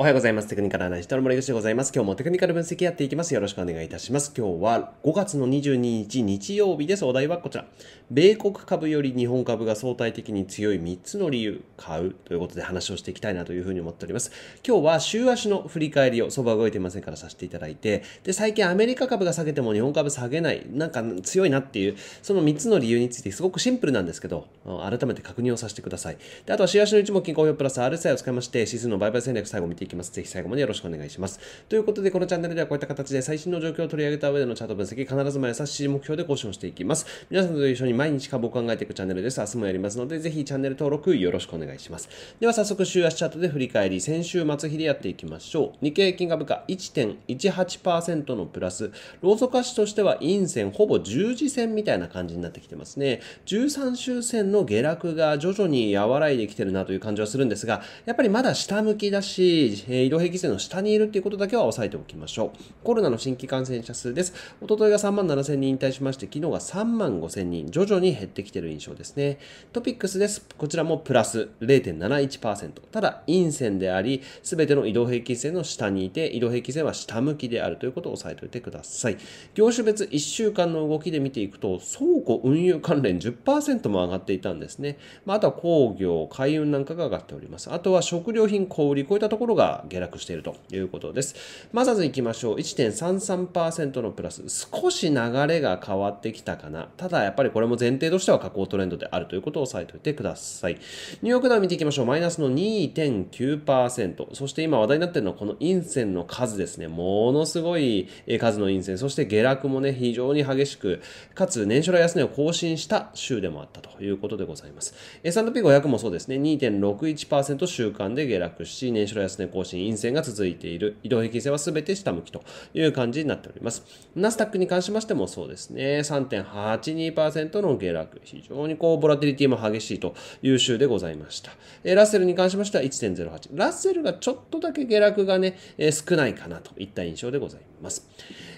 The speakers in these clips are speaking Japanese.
おはようございます。テクニカルアナリストの森口でございます。今日もテクニカル分析やっていきます。よろしくお願いいたします。今日は5月の22日日曜日です。お題はこちら。米国株より日本株が相対的に強い3つの理由、買うということで話をしていきたいなというふうに思っております。今日は週足の振り返りを、相場動いていませんからさせていただいて、で、最近アメリカ株が下げても日本株下げない、なんか強いなっていう、その3つの理由についてすごくシンプルなんですけど、改めて確認をさせてください。で、あとは週足の1目金公表プラス RSI を使いまして、指数の売買戦略最後見ていききます。ぜひ最後までよろしくお願いします。ということで、このチャンネルではこういった形で最新の状況を取り上げた上でのチャート分析、必ず毎朝7時目標で更新していきます。皆さんと一緒に毎日株を考えていくチャンネルです。明日もやりますので、ぜひチャンネル登録よろしくお願いします。では早速、週足チャートで振り返り、先週末日でやっていきましょう。日経平均株価1.18%のプラス、ローソク足としては陰線、ほぼ十字線みたいな感じになってきてますね。13周線の下落が徐々に和らいできてるなという感じはするんですが、やっぱりまだ下向きだし、移動平均線の下にいるということだけは押さえておきましょう。コロナの新規感染者数です。おとといが3万7000人に対しまして、昨日が3万5000人、徐々に減ってきている印象ですね。トピックスです。こちらもプラス0.71%。ただ、陰線であり、すべての移動平均線の下にいて、移動平均線は下向きであるということを押さえておいてください。業種別1週間の動きで見ていくと、倉庫運輸関連10%も上がっていたんですね。まあ、あとは工業、海運なんかが上がっております。あとは食料品、小売こういったところがが下落しているということです。マザーズ行きましょう。1.33%のプラス。少し流れが変わってきたかな。ただ、やっぱりこれも前提としては下降トレンドであるということを押さえておいてください。ニューヨークダウン見ていきましょう。マイナスの2.9%。そして今話題になっているのはこの陰線の数ですね。ものすごい数の陰線。そして下落もね、非常に激しく、かつ年初来安値を更新した週でもあったということでございます。S&P500 もそうですね。2.61%週間で下落し、年初来安値更新、陰線が続いている。移動平均線は全て下向きという感じになっております。ナスダックに関しましてもそうですね、3.82%の下落。非常にこう、ボラティリティも激しいという週でございました。えラッセルに関しましては1.08。ラッセルがちょっとだけ下落がね、え少ないかなといった印象でございます。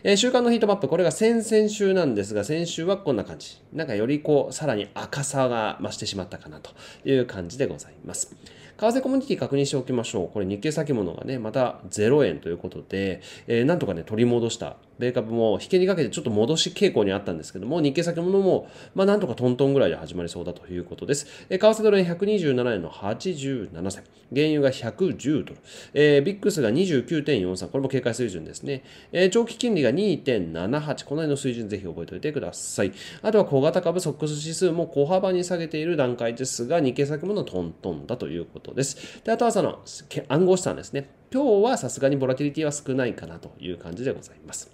え週間のヒートマップ、これが先々週なんですが、先週はこんな感じ。なんかよりこう、さらに赤さが増してしまったかなという感じでございます。為替コミュニティ確認しておきましょう。これ日経先物がね、また0円ということで、えー、なんとかね、取り戻した米株も引けにかけてちょっと戻し傾向にあったんですけども、日経先物も、まあ、なんとかトントンぐらいで始まりそうだということです。えー、為替ドル円127円の87銭、原油が110ドル、えー、ビックスが29.43、これも警戒水準ですね。えー、長期金利が2.78、この辺の水準ぜひ覚えておいてください。あとは小型株ソックス指数も小幅に下げている段階ですが、日経先物トントンだということです。であとはその暗号資産ですね。今日はさすがにボラティリティは少ないかなという感じでございます。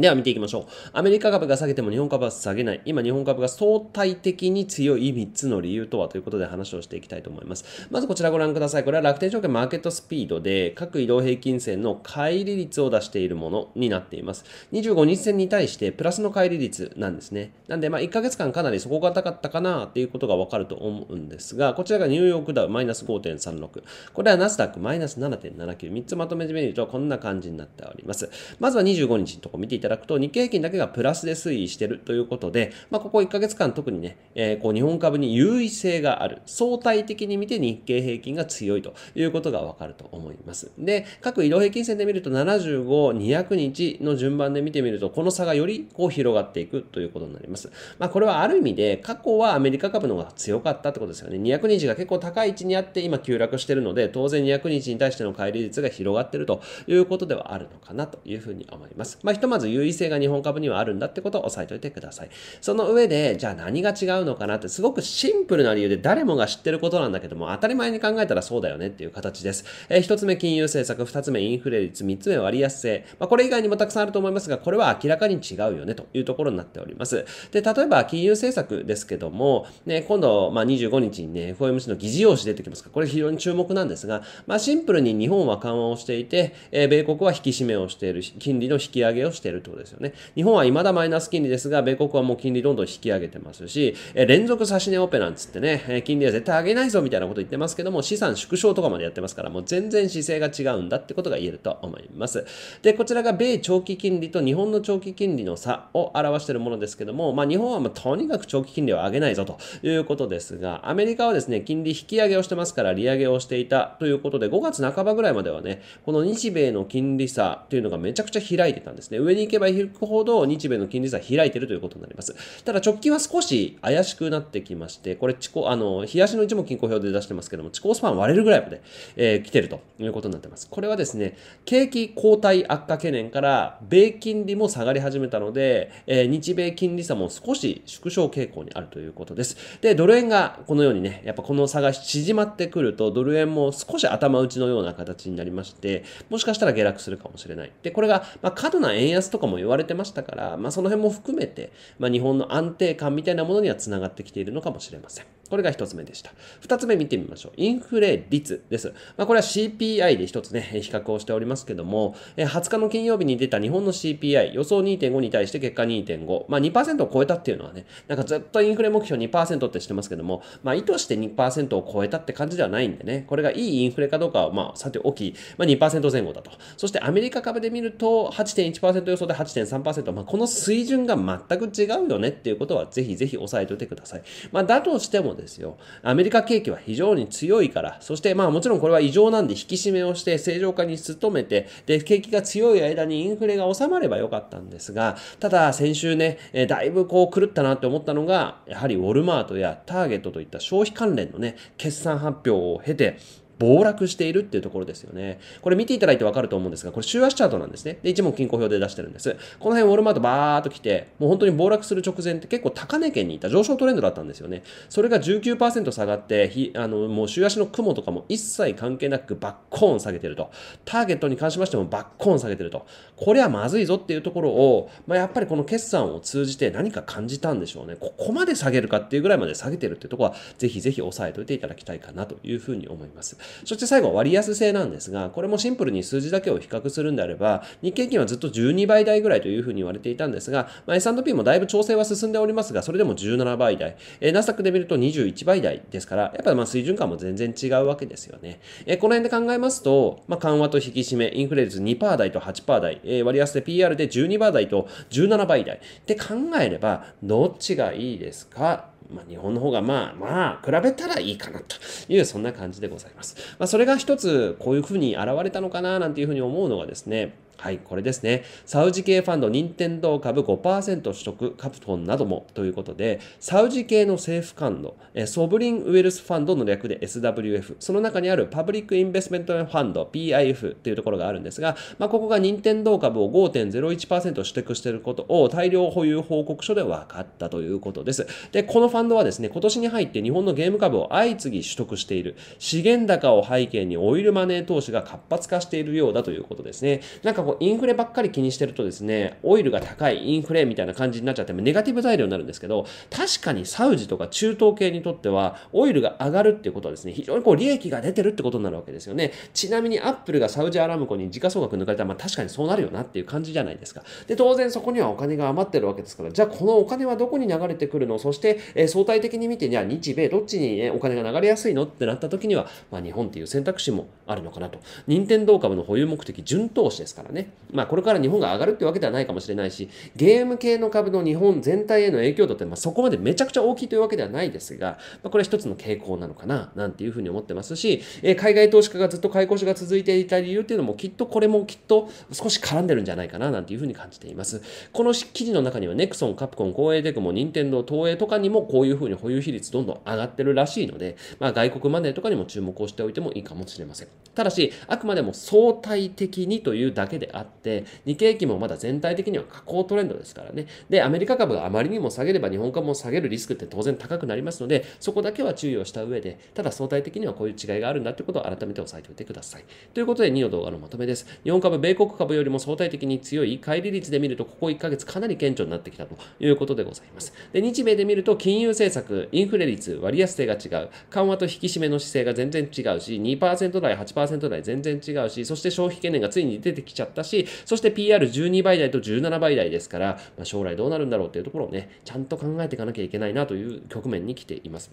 では見ていきましょう。アメリカ株が下げても日本株は下げない。今日本株が相対的に強い3つの理由とはということで話をしていきたいと思います。まずこちらご覧ください。これは楽天証券マーケットスピードで各移動平均線の乖離率を出しているものになっています。25日線に対してプラスの乖離率なんですね。なんでまあ1ヶ月間かなりそこが高かったかなっていうことがわかると思うんですが、こちらがニューヨークダウマイナス5.36。これはナスダックマイナス7.79。3つまとめてみるとこんな感じになっております。まずは25日のとこ見ていただくと、日経平均だけがプラスで推移しているということで、まあ、ここ1ヶ月間特にね、えー、こう日本株に優位性がある。相対的に見て日経平均が強いということがわかると思います。で、各移動平均線で見ると75、200日の順番で見てみると、この差がよりこう広がっていくということになります。まあ、これはある意味で、過去はアメリカ株の方が強かったってことですよね。200日が結構高い位置にあって、今急落してるので、当然200日に対しての乖離率が広がっているということではあるのかなというふうに思います。まあ、ひとまず優位性が日本株にはあるんだってことを押さえておいてください。その上で、じゃあ何が違うのかなって、すごくシンプルな理由で誰もが知ってることなんだけども、当たり前に考えたらそうだよねっていう形です。えー、1つ目金融政策、2つ目インフレ率、3つ目割安性。まあ、これ以外にもたくさんあると思いますが、これは明らかに違うよねというところになっております。で、例えば金融政策ですけども、ね、今度、まあ、25日にね、FOMC の議事要旨出てきますが、これ非常に注目なんですが、まあ、シンプルに日本は緩和をしていて、えー、米国は引き締めをしている、金利の引き上げをしている。ってことですよね。日本は未だマイナス金利ですが、米国はもう金利どんどん引き上げてますし、え連続指し値オペなんつってね、え金利は絶対上げないぞみたいなこと言ってますけども、資産縮小とかまでやってますから、もう全然姿勢が違うんだってことが言えると思います。で、こちらが米長期金利と日本の長期金利の差を表しているものですけども、まあ日本はまとにかく長期金利を上げないぞということですが、アメリカはですね、金利引き上げをしてますから利上げをしていたということで、5月半ばぐらいまではね、この日米の金利差というのがめちゃくちゃ開いてたんですね。上に行けば行くほど日米の金利差開いてるということになります。ただ直近は少し怪しくなってきまして、これ、地高、あの、冷やしの一目均衡表で出してますけども、地高スパン割れるぐらいまで、えー、来てるということになってます。これはですね、景気後退悪化懸念から、米金利も下がり始めたので、えー、日米金利差も少し縮小傾向にあるということです。で、ドル円がこのようにね、やっぱこの差が縮まってくると、ドル円も少し頭打ちのような形になりまして、もしかしたら下落するかもしれない。で、これが、まあ、過度な円安とかも言われてましたから、まあ、その辺も含めて、まあ、日本の安定感みたいなものにはつながってきているのかもしれません。これが1つ目でした。2つ目見てみましょう。インフレ率です。まあ、これは CPI で1つね、比較をしておりますけども、20日の金曜日に出た日本の CPI、予想2.5に対して結果2.5。まあ、2%を超えたっていうのはね、なんかずっとインフレ目標2%ってしてますけども、まあ、意図して2%を超えたって感じではないんでね、これがいいインフレかどうかは、まあ、さておき、まあ、2%前後だと。そしてアメリカ株で見ると、8.1%予想で8.3%、まあ、この水準が全く違うよねっていうことは、ぜひぜひ押さえておいてください。まあ、だとしてもですですよ。アメリカ景気は非常に強いから、そしてまあもちろんこれは異常なんで引き締めをして正常化に努めて、で、景気が強い間にインフレが収まればよかったんですが、ただ先週ね、えだいぶこう狂ったなって思ったのが、やはりウォルマートやターゲットといった消費関連のね、決算発表を経て、暴落しているっていうところですよね。これ見ていただいてわかると思うんですが、これ週足チャートなんですね。で、一目均衡表で出してるんです。この辺ウォルマートバーっと来て、もう本当に暴落する直前って結構高値圏にいた上昇トレンドだったんですよね。それが19%下がって、ひあのもう週足の雲とかも一切関係なくバッコーン下げてると。ターゲットに関しましてもバッコーン下げてると。これはまずいぞっていうところを、まあ、やっぱりこの決算を通じて何か感じたんでしょうね。ここまで下げるかっていうぐらいまで下げてるっていうところは、ぜひぜひ押さえておいていただきたいかなというふうに思います。そして最後、割安性なんですが、これもシンプルに数字だけを比較するんであれば、日経平均はずっと12倍台ぐらいというふうに言われていたんですが、まあ、S&P もだいぶ調整は進んでおりますが、それでも17倍台、えー、ナスダックで見ると21倍台ですから、やっぱりまあ水準感も全然違うわけですよね。えー、この辺で考えますと、まあ、緩和と引き締め、インフレ率2%台と8%台、えー、割安で PR で12%台と17倍台って考えれば、どっちがいいですかまあ、日本の方がまあまあ比べたらいいかなというそんな感じでございます。まあ、それが一つこういうふうに現れたのかななんていうふうに思うのがですねはい、これですね。サウジ系ファンド、任天堂株5%取得、カプコンなどもということで、サウジ系の政府ファンド、ソブリンウェルスファンドの略で SWF、その中にあるパブリックインベストメントファンド、PIF というところがあるんですが、まあ、ここが任天堂株を5.01%取得していることを大量保有報告書で分かったということです。で、このファンドはですね、今年に入って日本のゲーム株を相次ぎ取得している、資源高を背景にオイルマネー投資が活発化しているようだということですね。なんかこうインフレばっかり気にしてるとですね、オイルが高い、インフレみたいな感じになっちゃって、ネガティブ材料になるんですけど、確かにサウジとか中東系にとっては、オイルが上がるっていうことはですね、非常にこう利益が出てるってことになるわけですよね。ちなみにアップルがサウジアラムコに時価総額抜かれたら、まあ確かにそうなるよなっていう感じじゃないですか。で、当然そこにはお金が余ってるわけですから、じゃあこのお金はどこに流れてくるのそして、えー、相対的に見て、じゃあ日米どっちに、ね、お金が流れやすいのってなった時には、まあ日本っていう選択肢もあるのかなと。任天堂株の保有目的、順投資ですからね。ね。まあ、これから日本が上がるってわけではないかもしれないし、ゲーム系の株の日本全体への影響度って、まあ、そこまでめちゃくちゃ大きいというわけではないですが、まあ、これは一つの傾向なのかな、なんていうふうに思ってますし、えー、海外投資家がずっと買い越しが続いていた理由っていうのも、きっとこれもきっと少し絡んでるんじゃないかな、なんていうふうに感じています。この記事の中には、ネクソン、カプコン、光栄デクモ、任天堂、東映とかにも、こういうふうに保有比率どんどん上がってるらしいので、まあ、外国マネーとかにも注目をしておいてもいいかもしれません。ただし、あくまでも相対的にというだけでであって、日経平均もまだ全体的には下降トレンドですからね。で、アメリカ株があまりにも下げれば日本株も下げるリスクって当然高くなりますので、そこだけは注意をした上で、ただ相対的にはこういう違いがあるんだということを改めて押さえておいてください。ということで、2の動画のまとめです。日本株、米国株よりも相対的に強い乖離率で見ると、ここ1ヶ月かなり顕著になってきたということでございます。で、日米で見ると、金融政策、インフレ率、割安性が違う、緩和と引き締めの姿勢が全然違うし、2%台、8%台全然違うし、そして消費懸念がついに出てきちゃった。ったし、そして PR12 倍台と17倍台ですから、まあ、将来どうなるんだろうっていうところをね、ちゃんと考えていかなきゃいけないなという局面に来ています。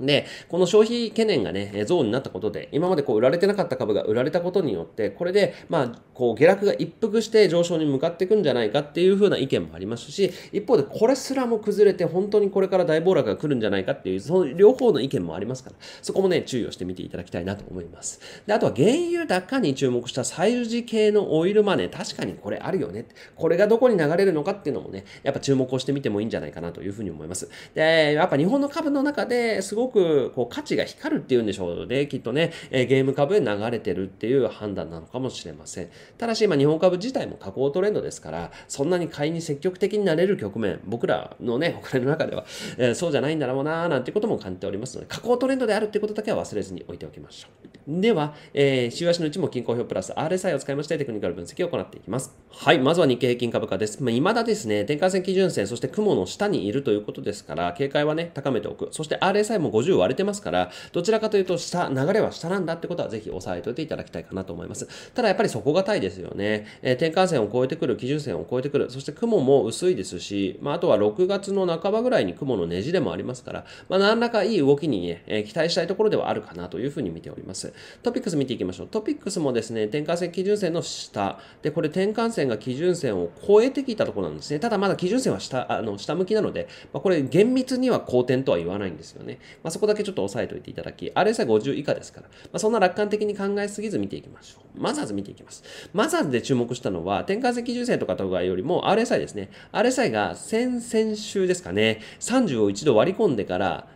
で、この消費懸念がね、ゾーンになったことで、今までこう売られてなかった株が売られたことによって、これで、まあ、こう下落が一服して上昇に向かっていくんじゃないかっていう風な意見もありますし一方でこれすらも崩れて本当にこれから大暴落が来るんじゃないかっていうその両方の意見もありますからそこもね注意をしてみていただきたいなと思いますであとは原油高に注目した歳ジ系のオイルマネー確かにこれあるよねこれがどこに流れるのかっていうのもねやっぱ注目をしてみてもいいんじゃないかなという風に思いますでやっぱ日本の株の中ですごくこう価値が光るっていうんでしょうで、きっとね、えゲーム株へ流れてるっていう判断なのかもしれませんただし今日本株自体も下降トレンドですから、そんなに買いに積極的になれる局面、僕らのね、お金の中では、えー、そうじゃないんだろうなーなんてことも感じておりますので、下降トレンドであるってことだけは忘れずに置いておきましょう。では、えー、週足のうちも均衡表プラス RSI を使いましてテクニカル分析を行っていきます。はい、まずは日経平均株価です。まあ、未だですね、転換線基準線、そして雲の下にいるということですから、警戒はね、高めておく。そして RSI も50割れてますから、どちらかというと下、流れは下なんだってことはぜひ押さえておいていただきたいかなと思います。ただやっぱり底堅いですよね。えー、転換線を超えてくる、基準線を超えてくる、そして雲も薄いですし、まあ、あとは6月の半ばぐらいに雲のねじれもありますから、まあ、何らかいい動きにね、えー、期待したいところではあるかなというふうに見ております。トピックス見ていきましょう。トピックスもですね、転換線基準線の下。で、これ転換線が基準線を超えてきたところなんですね。ただまだ基準線は下、あの、下向きなので、まあ、これ厳密には好転とは言わないんですよね。まあ、そこだけちょっと押さえておいていただき、RSI50 以下ですから、まあ、そんな楽観的に考えすぎず見ていきましょう。マザーズ見ていきます。マザーズで注目したのは、転換線基準線とかとかよりも RSI ですね。RSI が先々週ですかね、30を1度割り込んでから、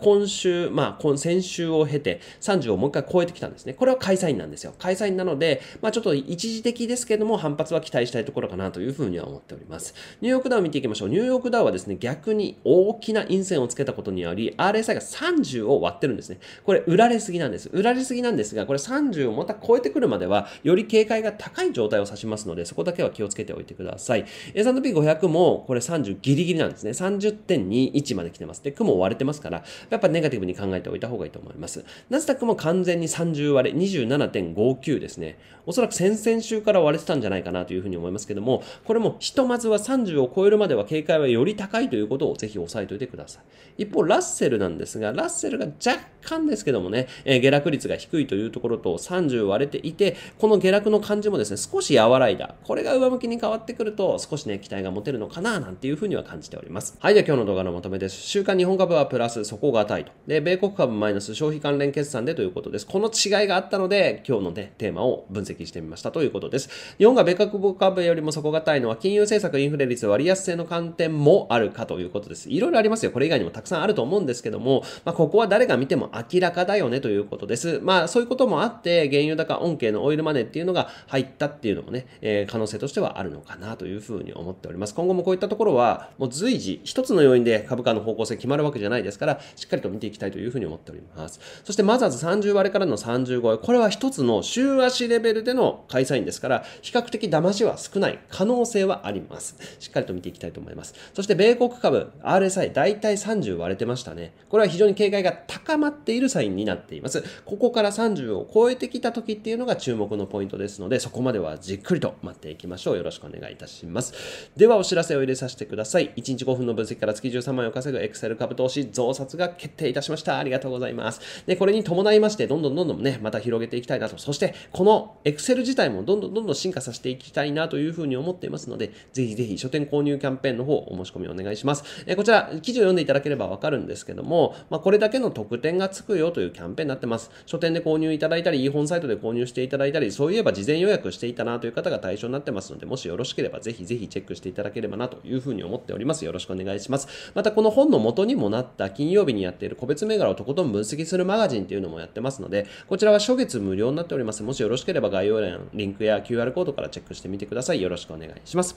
今週、まあ、今先週を経て30をもう一回超えてきたんですね。これは開催なんですよ。開催なので、まあ、ちょっと一時的ですけども、反発は期待したいところかなというふうには思っております。ニューヨークダウン見ていきましょう。ニューヨークダウはですね、逆に大きな陰線をつけたことにより、RSI が30を割ってるんですね。これ、売られすぎなんです。売られすぎなんですが、これ30をまた超えてくるまでは、より警戒が高い状態を指しますので、そこだけは気をつけておいてください。S&P500 もこれ30ギリギリなんですね。30.21まで来てます。で、雲割れてますから、、やっぱネガティブに考えておいた方がいいと思います。ナスダックも完全に30割れ、27.59ですね。おそらく先々週から割れてたんじゃないかなというふうに思いますけども、これもひとまずは30を超えるまでは警戒はより高いということをぜひ押さえておいてください。一方、ラッセルなんですが、ラッセルが若干ですけどもね、えー、下落率が低いというところと30割れていて、この下落の感じもですね、少し和らいだ。これが上向きに変わってくると、少しね、期待が持てるのかななんていうふうには感じております。はい、じゃあ今日の動画のまとめです。週刊日本株はプラス、底堅いと。で、米国株マイナス消費関連決算でということです。この違いがあったので、今日のね、テーマを分析してみましたということです。日本が米国株よりも底堅いのは、金融政策、インフレ率、割安性の観点もあるかということです。いろいろありますよ。これ以外にもたくさんあると思うんですけども、まあ、ここは誰が見ても明らかだよねということです。まあ、そういうこともあって、原油高恩恵のオイルマネーっていうのが入ったっていうのもね、えー、可能性としてはあるのかなというふうに思っております。今後もこういったところは、もう随時、一つの要因で株価の方向性決まるわけじゃないですから、しっかりと見ていきたいというふうに思っております。そしてマザーズ30割れからの35割、これは一つの週足レベルでの開催員ですから、比較的騙しは少ない可能性はあります。しっかりと見ていきたいと思います。そして米国株、RSI、大体30割れてましたね。これは非常に警戒が高まっているサインになっています。ここから30を超えてきた時っていうのが注目のポイントですので、そこまではじっくりと待っていきましょう。よろしくお願いいたします。ではお知らせを入れさせてください。1日5分の分析から月13万円を稼ぐエクセル株投資増産冊が決定いたしました。ありがとうございます。で、これに伴いまして、どんどんどんどんね、また広げていきたいなと。そして、この Excel 自体もどんどんどんどん進化させていきたいなというふうに思っていますので、ぜひぜひ書店購入キャンペーンの方、お申し込みお願いします。えこちら、記事を読んでいただければわかるんですけども、まあ、これだけの特典がつくよというキャンペーンになってます。書店で購入いただいたり、e 本サイトで購入していただいたり、そういえば事前予約していたなという方が対象になってますので、もしよろしければぜひぜひチェックしていただければなというふうに思っております。よろしくお願いします。また、この本の元にもなった金曜日にやっている個別銘柄をとことん分析するマガジンというのもやってますので、こちらは初月無料になっております。もしよろしければ概要欄、リンクや QR コードからチェックしてみてください。よろしくお願いします。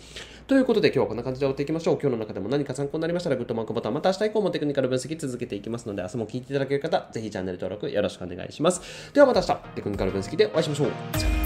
ということで今日はこんな感じで終わっていきましょう。今日の中でも何か参考になりましたらグッドマークボタン、また明日以降もテクニカル分析続けていきますので、明日も聞いていただける方、ぜひチャンネル登録よろしくお願いします。ではまた明日、テクニカル分析でお会いしましょう。さよなら。